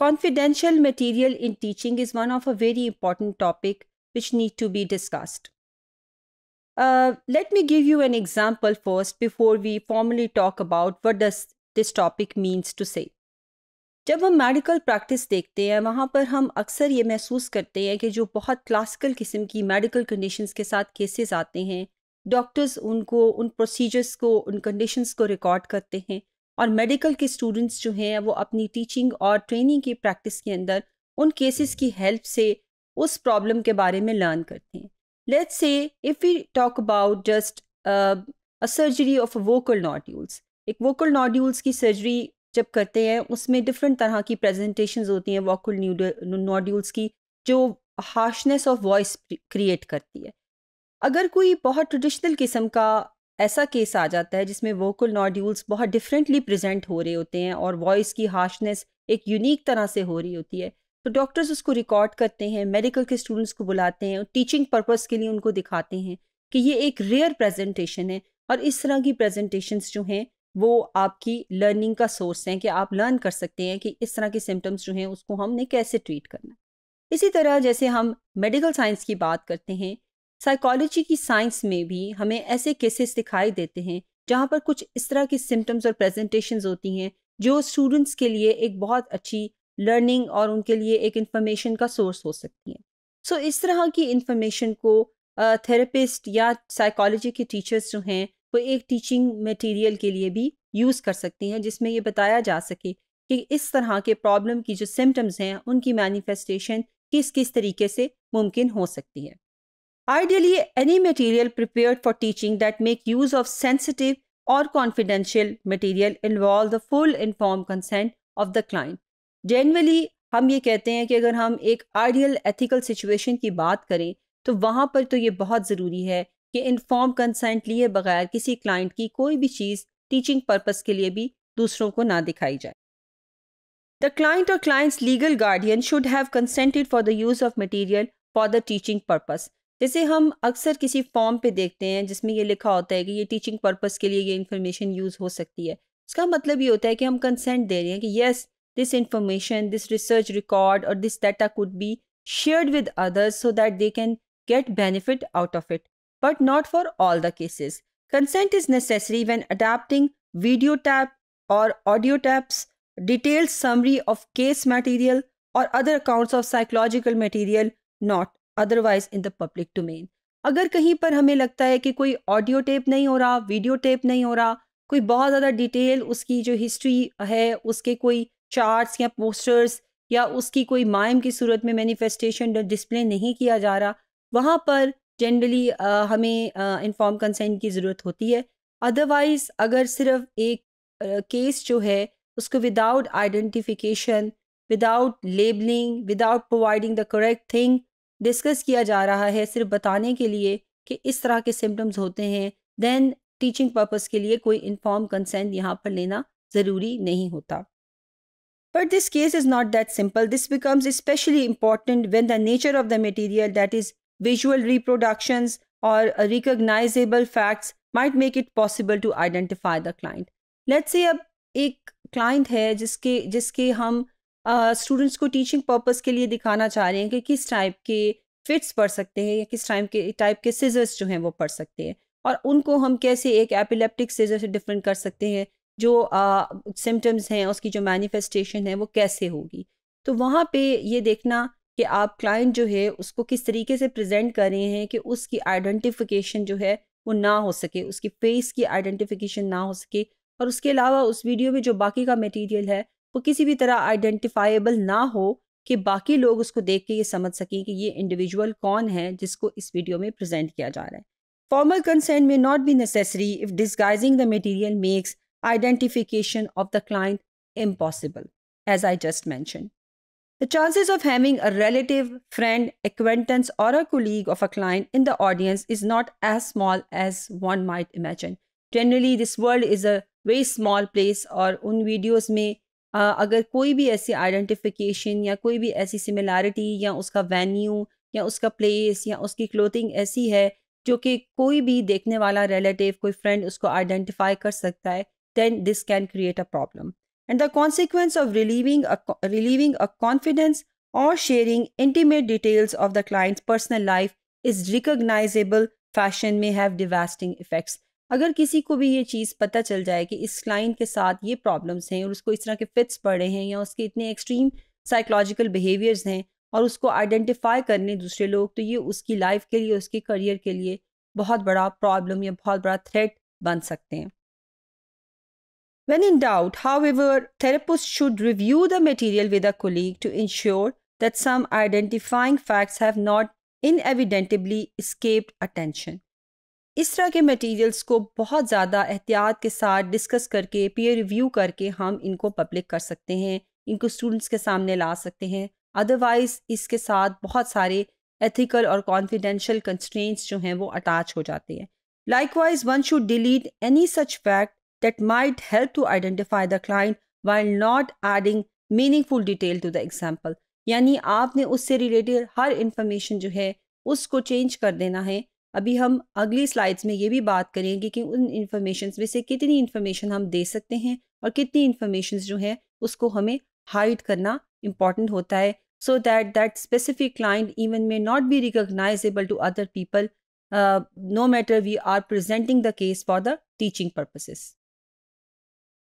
Confidential material in teaching is one of a very important topic which need to be discussed. Uh, let me give you an example first before we formally talk about what does this topic means to say. जब हम medical practice देखते हैं वहाँ पर हम अक्सर ये महसूस करते हैं कि जो बहुत क्लासिकल किस्म की मेडिकल कंडीशंस के साथ केसेस आते हैं डॉक्टर्स उनको उन प्रोसीजर्स को उन कंडीशंस को रिकॉर्ड करते हैं और मेडिकल के स्टूडेंट्स जो हैं वो अपनी टीचिंग और ट्रेनिंग की प्रैक्टिस के अंदर उन केसेस की हेल्प से उस प्रॉब्लम के बारे में लर्न करते हैं let's say if we talk about just a surgery of vocal nodules एक वोकल नॉड्यूल्स की सर्जरी जब करते हैं उसमें डिफरेंट तरह की प्रेजेंटेशंस होती हैं वोकल नॉड्यूल्स की जो हार्शनेस ऑफ वॉइस क्रिएट करती है अगर कोई बहुत ट्रेडिशनल किस्म का ऐसा केस आ जाता है जिसमें वोकल नॉड्यूल्स बहुत डिफरेंटली प्रेजेंट हो रहे होते हैं और वॉइस की हार्शनेस एक यूनिक तरह से हो रही होती है तो डॉक्टर्स उसको रिकॉर्ड करते हैं मेडिकल के स्टूडेंट्स को बुलाते हैं और टीचिंग पर्पज़ के लिए उनको दिखाते हैं कि ये एक रेयर प्रेजेंटेशन है और इस तरह की प्रेजेंटेशंस जो हैं वो आपकी लर्निंग का सोर्स हैं कि आप लर्न कर सकते हैं कि इस तरह के सिम्टम्स जो हैं उसको हमने कैसे ट्रीट करना इसी तरह जैसे हम मेडिकल साइंस की बात करते हैं साइकोलॉजी की साइंस में भी हमें ऐसे केसेस दिखाई देते हैं जहाँ पर कुछ इस तरह की सिम्टम्स और प्रेजेंटेशन होती हैं जो स्टूडेंट्स के लिए एक बहुत अच्छी लर्निंग और उनके लिए एक इन्फॉर्मेशन का सोर्स हो सकती है सो so, इस तरह की इन्फॉर्मेशन को थेरेपिस्ट या साइकोलॉजी के टीचर्स जो हैं वो एक टीचिंग मटेरियल के लिए भी यूज़ कर सकती हैं जिसमें ये बताया जा सके कि इस तरह के प्रॉब्लम की जो सिम्टम्स हैं उनकी मैनिफेस्टेशन किस किस तरीके से मुमकिन हो सकती है Ideally, any material prepared for teaching that make use of sensitive or confidential material involve the full informed consent of the client. Generally, हम ये कहते हैं कि अगर हम एक आइडियल एथिकल सिचुएशन की बात करें तो वहाँ पर तो ये बहुत ज़रूरी है कि इन्फॉर्म कंसेंट लिए बगैर किसी क्लाइंट की कोई भी चीज़ टीचिंग पर्पस के लिए भी दूसरों को ना दिखाई जाए द क्लाइंट और client's legal guardian should have consented for the use of material for the teaching purpose जैसे हम अक्सर किसी फॉर्म पे देखते हैं जिसमें ये लिखा होता है कि ये टीचिंग पर्पज़ के लिए ये इन्फॉर्मेशन यूज़ हो सकती है इसका मतलब ये होता है कि हम कंसेंट दे रहे हैं कि yes this information this research record और this data could be shared with others so that they can get benefit out of it but not for all the cases consent is necessary when adapting video tape और audio tapes details summary of case material और other accounts of psychological material not otherwise in the public domain अगर कहीं पर हमें लगता है कि कोई ऑडियो टेप नहीं हो रहा वीडियो टेप नहीं हो रहा कोई बहुत ज़्यादा डिटेल उसकी जो हिस्ट्री है उसके कोई चार्ट्स या पोस्टर्स या उसकी कोई माइम की सूरत में मैनिफेस्टेशन डिस्प्ले नहीं किया जा रहा वहाँ पर जनरली हमें इंफॉर्म कंसेंट की ज़रूरत होती है अदरवाइज़ अगर सिर्फ एक केस जो है उसको without identification without labelling without providing the correct thing discuss किया जा रहा है सिर्फ बताने के लिए कि इस तरह के सिम्टम्स होते हैं देन टीचिंग पर्पज़ के लिए कोई इन्फॉर्म कंसेंट यहाँ पर लेना ज़रूरी नहीं होता but this case is not that simple this becomes specially important when the nature of the material that is visual reproduction और recognisable facts might make it possible to identify the client let's say अब एक client है जिसके जिसके हम students को teaching purpose के लिए दिखाना चाह रहे हैं कि किस टाइप के फिट्स पढ़ सकते हैं या किस टाइप के टाइप के सीजर्स जो हैं वो पढ़ सकते हैं और उनको हम कैसे एक एपिलेप्टिक सीजर से डिफरेंट कर सकते हैं जो सिम्टम्स हैं उसकी जो मैनिफेस्टेशन है वो कैसे होगी तो वहाँ पे ये देखना कि आप क्लाइंट जो है उसको किस तरीके से प्रेजेंट कर रहे हैं कि उसकी आइडेंटिफिकेशन जो है वो ना हो सके उसकी फेस की आइडेंटिफिकेशन ना हो सके और उसके अलावा उस वीडियो में जो बाकी का मटेरियल है वो किसी भी तरह आइडेंटिफाइबल ना हो कि बाकी लोग उसको देख के ये समझ सकें कि ये इंडिविजुअल कौन है जिसको इस वीडियो में प्रेजेंट किया जा रहा है formal consent may not be necessary if disguising the material makes identification of the client impossible as I just mention the chances of having a relative friend acquaintance और a colleague of a client in the audience is not as small as one might imagine generally this world is a very small place और उन videos में अगर कोई भी ऐसी identification या कोई भी ऐसी सिमिलैरिटी या उसका वेन्यू या उसका प्लेस या उसकी क्लोथिंग ऐसी है जो कि कोई भी देखने वाला रिलेटिव कोई फ्रेंड उसको आइडेंटिफाई कर सकता है then this can create a problem and the consequence of relieving relieving a confidence और sharing intimate details of the client's personal life is recognisable fashion में हैव डिवेस्टिंग इफेक्ट्स अगर किसी को भी ये चीज़ पता चल जाए कि इस क्लाइंट के साथ ये प्रॉब्लम्स हैं और उसको इस तरह के फिट्स पड़े हैं या उसके इतने एक्सट्रीम साइकोलॉजिकल बिहेवियर्स हैं और उसको आइडेंटिफाई करने दूसरे लोग तो ये उसकी लाइफ के लिए उसके करियर के लिए बहुत बड़ा प्रॉब्लम या बहुत बड़ा थ्रेट बन सकते हैं doubt however therapist should review the material with a colleague to ensure that some identifying facts have not inadvertently escaped attention इस तरह के मटेरियल्स को बहुत ज़्यादा एहतियात के साथ डिस्कस करके पीयर रिव्यू करके हम इनको पब्लिक कर सकते हैं इनको स्टूडेंट्स के सामने ला सकते हैं अदरवाइज़ इसके साथ बहुत सारे एथिकल और कॉन्फिडेंशियल कंस्ट्रेंट्स जो हैं वो अटैच हो जाते हैं wise one should delete any such fact that might help to identify the client while not adding meaningful detail to the example यानी आपने उससे रिलेटेड हर इंफॉर्मेशन जो है उसको चेंज कर देना है अभी हम अगली स्लाइड्स में ये भी बात करेंगे कि उन इन्फॉर्मेशन में से कितनी इन्फॉर्मेशन हम दे सकते हैं और कितनी इन्फॉर्मेशन जो है उसको हमें हाइड करना इम्पॉर्टेंट होता है so that that specific client even may not be recognisable to other people no matter we are presenting the case for the teaching purposes